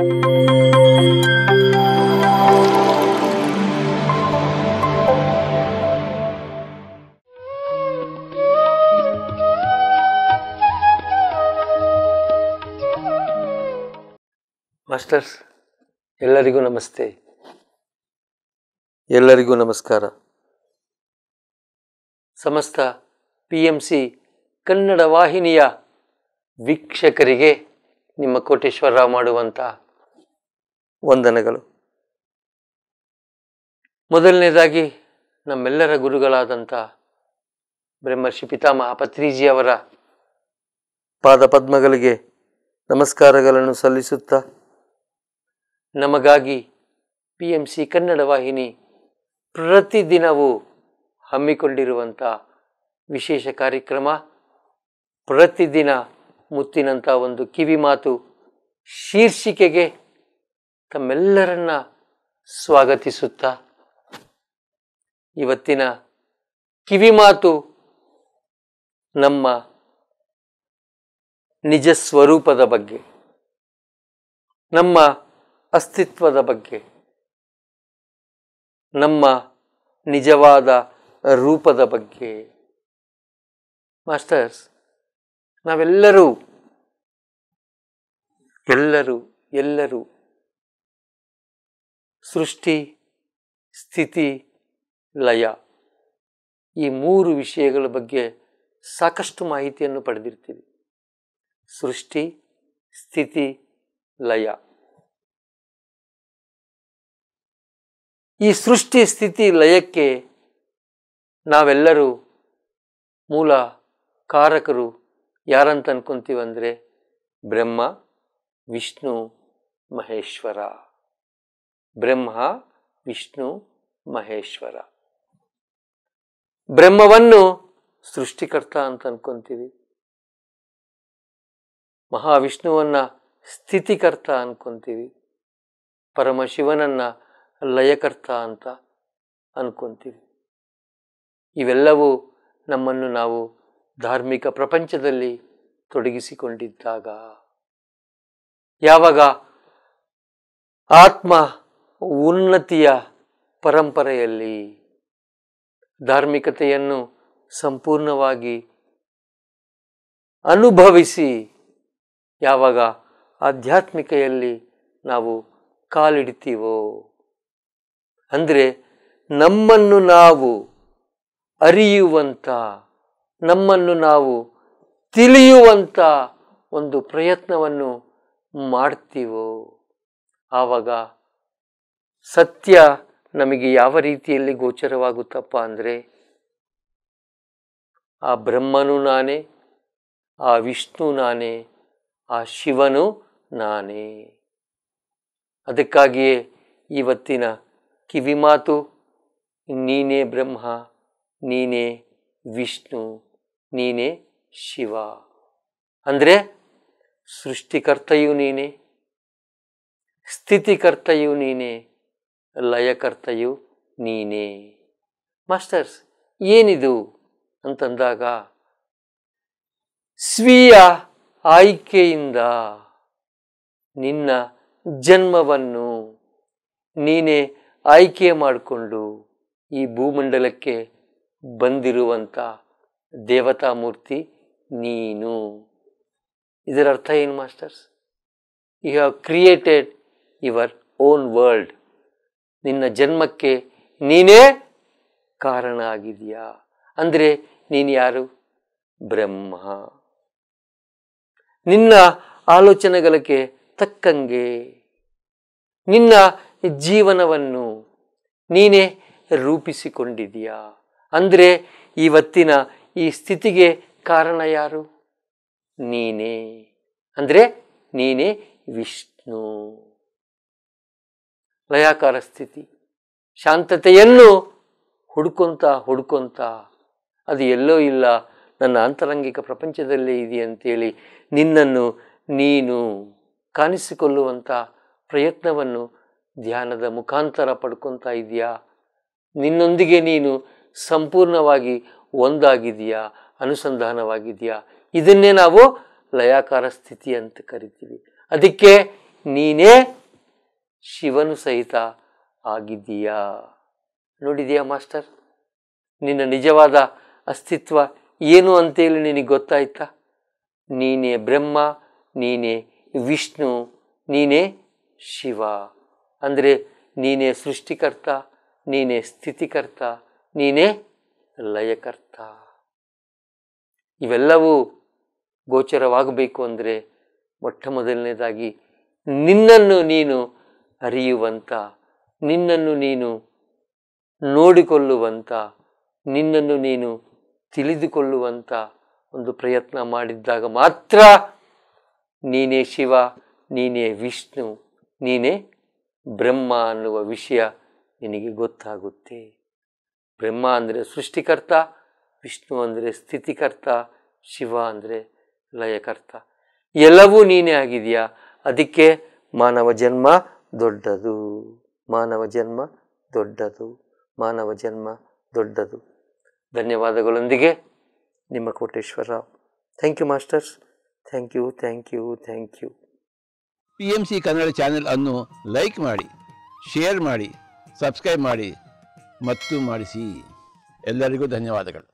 masters ಎಲ್ಲರಿಗೂ ನಮಸ್ತೆ ಎಲ್ಲರಿಗೂ ನಮಸ್ಕಾರ ಸಮಸ್ತ ಪಿ ಎಂ ಸಿ ಕನ್ನಡ ವಾಹಿನಿಯ ವೀಕ್ಷಕರಿಗೆ ನಿಮ್ಮ ಕೋಟೇಶ್ವರ ರಾವ್ ಮಾಡುವಂಥ ವಂದನೆಗಳು ಮೊದಲನೇದಾಗಿ ನಮ್ಮೆಲ್ಲರ ಗುರುಗಳಾದಂಥ ಬ್ರಹ್ಮರ್ಷಿ ಪಿತಾಮಹ ಪಾದಪದ್ಮಗಳಿಗೆ ಪಾದ ನಮಸ್ಕಾರಗಳನ್ನು ಸಲ್ಲಿಸುತ್ತಾ ನಮಗಾಗಿ ಪಿ ಎಂ ಸಿ ಕನ್ನಡ ವಾಹಿನಿ ಪ್ರತಿದಿನವೂ ಹಮ್ಮಿಕೊಂಡಿರುವಂಥ ವಿಶೇಷ ಕಾರ್ಯಕ್ರಮ ಪ್ರತಿದಿನ ಮುತ್ತಿನಂಥ ಒಂದು ಕಿವಿ ಮಾತು ಶೀರ್ಷಿಕೆಗೆ ತಮ್ಮೆಲ್ಲರನ್ನ ಸ್ವಾಗತಿಸುತ್ತ ಇವತ್ತಿನ ಕಿವಿಮಾತು ನಮ್ಮ ನಿಜ ಸ್ವರೂಪದ ಬಗ್ಗೆ ನಮ್ಮ ಅಸ್ತಿತ್ವದ ಬಗ್ಗೆ ನಮ್ಮ ನಿಜವಾದ ರೂಪದ ಬಗ್ಗೆ ಮಾಸ್ಟರ್ಸ್ ನಾವೆಲ್ಲರೂ ಎಲ್ಲರೂ ಎಲ್ಲರೂ ಸೃಷ್ಟಿ ಸ್ಥಿತಿ ಲಯ ಈ ಮೂರು ವಿಷಯಗಳ ಬಗ್ಗೆ ಸಾಕಷ್ಟು ಮಾಹಿತಿಯನ್ನು ಪಡೆದಿರ್ತೀವಿ ಸೃಷ್ಟಿ ಸ್ಥಿತಿ ಲಯ ಈ ಸೃಷ್ಟಿ ಸ್ಥಿತಿ ಲಯಕ್ಕೆ ನಾವೆಲ್ಲರೂ ಮೂಲ ಕಾರಕರು ಯಾರಂತ ಅನ್ಕೊಂತೀವಂದರೆ ಬ್ರಹ್ಮ ವಿಷ್ಣು ಮಹೇಶ್ವರ ಬ್ರಹ್ಮ ವಿಷ್ಣು ಮಹೇಶ್ವರ ಬ್ರಹ್ಮವನ್ನು ಸೃಷ್ಟಿಕರ್ತ ಅಂತ ಅನ್ಕೊಂತೀವಿ ಮಹಾವಿಷ್ಣುವನ್ನ ಸ್ಥಿತಿಕರ್ತ ಅನ್ಕೊಂತೀವಿ ಪರಮಶಿವನನ್ನ ಲಯಕರ್ತ ಅಂತ ಅನ್ಕೊಂತೀವಿ ಇವೆಲ್ಲವೂ ನಮ್ಮನ್ನು ನಾವು ಧಾರ್ಮಿಕ ಪ್ರಪಂಚದಲ್ಲಿ ತೊಡಗಿಸಿಕೊಂಡಿದ್ದಾಗ ಯಾವಾಗ ಆತ್ಮ ಉನ್ನತಿಯ ಪರಂಪರೆಯಲ್ಲಿ ಧಾರ್ಮಿಕತೆಯನ್ನು ಸಂಪೂರ್ಣವಾಗಿ ಅನುಭವಿಸಿ ಯಾವಾಗ ಆಧ್ಯಾತ್ಮಿಕೆಯಲ್ಲಿ ನಾವು ಕಾಲಿಡ್ತೀವೋ ಅಂದರೆ ನಮ್ಮನ್ನು ನಾವು ಅರಿಯುವಂಥ ನಮ್ಮನ್ನು ನಾವು ತಿಳಿಯುವಂಥ ಒಂದು ಪ್ರಯತ್ನವನ್ನು ಮಾಡ್ತೀವೋ ಆವಾಗ ಸತ್ಯ ನಮಗೆ ಯಾವ ರೀತಿಯಲ್ಲಿ ಗೋಚರವಾಗುತ್ತಪ್ಪ ಅಂದರೆ ಆ ಬ್ರಹ್ಮನು ನಾನೇ ಆ ವಿಷ್ಣು ನಾನೇ ಆ ಶಿವನು ನಾನೇ ಅದಕ್ಕಾಗಿಯೇ ಇವತ್ತಿನ ಕಿವಿಮಾತು ನೀನೇ ಬ್ರಹ್ಮ ನೀನೇ ವಿಷ್ಣು ನೀನೇ ಶಿವ ಅಂದರೆ ಸೃಷ್ಟಿಕರ್ತೆಯು ನೀನೇ ಸ್ಥಿತಿಕರ್ತೆಯು ನೀನೇ ಲಯಕರ್ತಯು ನೀನೇ ಮಾಸ್ಟರ್ಸ್ ಏನಿದು ಅಂತಂದಾಗ ಸ್ವೀಯ ಆಯ್ಕೆಯಿಂದ ನಿನ್ನ ಜನ್ಮವನ್ನು ನೀನೇ ಆಯ್ಕೆ ಮಾಡಿಕೊಂಡು ಈ ಭೂಮಂಡಲಕ್ಕೆ ಬಂದಿರುವಂಥ ಮೂರ್ತಿ ನೀನು ಇದರ ಅರ್ಥ ಏನು masters you have created your own world ನಿನ್ನ ಜನ್ಮಕ್ಕೆ ನೀನೇ ಕಾರಣ ಆಗಿದೆಯಾ ಅಂದರೆ ನೀನು ಯಾರು ಬ್ರಹ್ಮ ನಿನ್ನ ಆಲೋಚನೆಗಳಿಗೆ ತಕ್ಕಂಗೆ ನಿನ್ನ ಜೀವನವನ್ನು ನೀನೇ ರೂಪಿಸಿಕೊಂಡಿದೆಯಾ ಅಂದರೆ ಇವತ್ತಿನ ಈ ಸ್ಥಿತಿಗೆ ಕಾರಣ ಯಾರು ನೀನೇ ಅಂದರೆ ನೀನೇ ವಿಷ್ಣು ಲಯಾಕಾರ ಸ್ಥಿತಿ ಶಾಂತತೆಯನ್ನು ಹುಡ್ಕೊಂತ ಹುಡ್ಕೊಂತ ಅದು ಎಲ್ಲೋ ಇಲ್ಲ ನನ್ನ ಆಂತರಂಗಿಕ ಪ್ರಪಂಚದಲ್ಲೇ ಇದೆ ಅಂತೇಳಿ ನಿನ್ನನ್ನು ನೀನು ಕಾಣಿಸಿಕೊಳ್ಳುವಂಥ ಪ್ರಯತ್ನವನ್ನು ಧ್ಯಾನದ ಮುಖಾಂತರ ಪಡ್ಕೊತಾ ಇದೆಯಾ ನಿನ್ನೊಂದಿಗೆ ನೀನು ಸಂಪೂರ್ಣವಾಗಿ ಒಂದಾಗಿದೆಯಾ ಅನುಸಂಧಾನವಾಗಿದೆಯಾ ಇದನ್ನೇ ನಾವು ಲಯಾಕಾರ ಸ್ಥಿತಿ ಅಂತ ಕರಿತೀವಿ ಅದಕ್ಕೆ ನೀನೇ ಶಿವನು ಸಹಿತ ಆಗಿದ್ದೀಯಾ ನೋಡಿದೆಯಾ ಮಾಸ್ಟರ್ ನಿನ್ನ ನಿಜವಾದ ಅಸ್ತಿತ್ವ ಏನು ಅಂತೇಳಿ ನಿನಗೆ ಗೊತ್ತಾಯ್ತಾ ನೀನೇ ಬ್ರಹ್ಮ ನೀನೇ ವಿಷ್ಣು ನೀನೇ ಶಿವ ಅಂದರೆ ನೀನೇ ಸೃಷ್ಟಿಕರ್ತ ನೀನೇ ಸ್ಥಿತಿಕರ್ತ ನೀನೇ ಲಯಕರ್ತ ಇವೆಲ್ಲವೂ ಗೋಚರವಾಗಬೇಕು ಅಂದರೆ ಮೊಟ್ಟ ಮೊದಲನೇದಾಗಿ ನಿನ್ನನ್ನು ನೀನು ಅರಿಯುವಂಥ ನಿನ್ನನ್ನು ನೀನು ನೋಡಿಕೊಳ್ಳುವಂಥ ನಿನ್ನನ್ನು ನೀನು ತಿಳಿದುಕೊಳ್ಳುವಂಥ ಒಂದು ಪ್ರಯತ್ನ ಮಾಡಿದ್ದಾಗ ಮಾತ್ರ ನೀನೇ ಶಿವ ನೀನೇ ವಿಷ್ಣು ನೀನೇ ಬ್ರಹ್ಮ ಅನ್ನುವ ವಿಷಯ ನಿನಗೆ ಗೊತ್ತಾಗುತ್ತೆ ಬ್ರಹ್ಮ ಅಂದರೆ ಸೃಷ್ಟಿಕರ್ತ ವಿಷ್ಣು ಅಂದರೆ ಸ್ಥಿತಿಕರ್ತ ಶಿವ ಅಂದರೆ ಲಯಕರ್ತ ಎಲ್ಲವೂ ನೀನೇ ಆಗಿದೆಯಾ ಅದಕ್ಕೆ ಮಾನವ ಜನ್ಮ ದೊಡ್ಡದು ಮಾನವ ಜನ್ಮ ದೊಡ್ಡದು ಮಾನವ ಜನ್ಮ ದೊಡ್ಡದು ಧನ್ಯವಾದಗಳೊಂದಿಗೆ ನಿಮ್ಮ Koteshwara thank you masters thank you thank you thank you P M C Kannada channel ಅನ್ನು ಲೈಕ್ ಮಾಡಿ ಶೇರ್ ಮಾಡಿ ಸಬ್ಸ್ಕ್ರೈಬ್ ಮಾಡಿ ಮತ್ತು ಮಾಡಿಸಿ ಎಲ್ಲರಿಗೂ ಧನ್ಯವಾದಗಳು